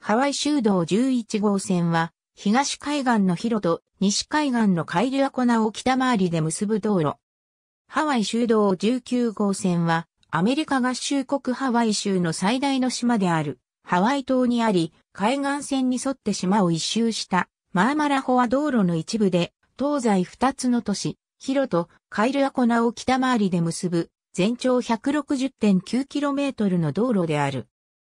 ハワイ州道11号線は、東海岸のヒロと西海岸のカイルアコナを北回りで結ぶ道路。ハワイ州道19号線は、アメリカ合衆国ハワイ州の最大の島である、ハワイ島にあり、海岸線に沿って島を一周した、マーマラホア道路の一部で、東西二つの都市、ヒロとカイルアコナを北回りで結ぶ、全長 160.9km の道路である。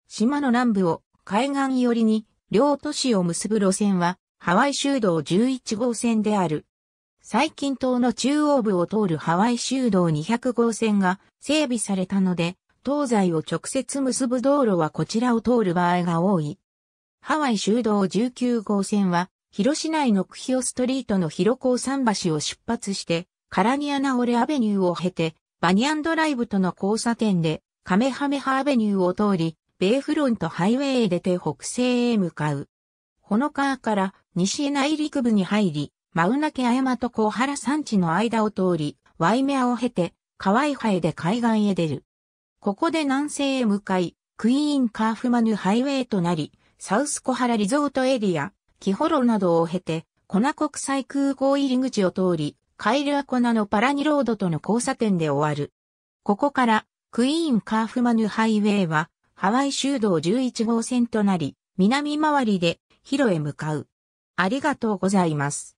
島の南部を海岸寄りに、両都市を結ぶ路線は、ハワイ州道11号線である。最近島の中央部を通るハワイ州道200号線が整備されたので、東西を直接結ぶ道路はこちらを通る場合が多い。ハワイ州道19号線は、広市内のクヒオストリートの広港桟橋を出発して、カラニアナオレアベニューを経て、バニアンドライブとの交差点で、カメハメハアベニューを通り、ベイフロントハイウェイでて北西へ向かう。ホノカーから西へ内陸部に入り、マウナケアヤマと小原山地の間を通り、ワイメアを経て、カワイハエで海岸へ出る。ここで南西へ向かい、クイーンカーフマヌハイウェイとなり、サウスコハラリゾートエリア、キホロなどを経て、コナ国際空港入り口を通り、カイルアコナのパラニロードとの交差点で終わる。ここから、クイーンカーフマヌハイウェイは、ハワイ州道11号線となり、南回りで、広へ向かう。ありがとうございます。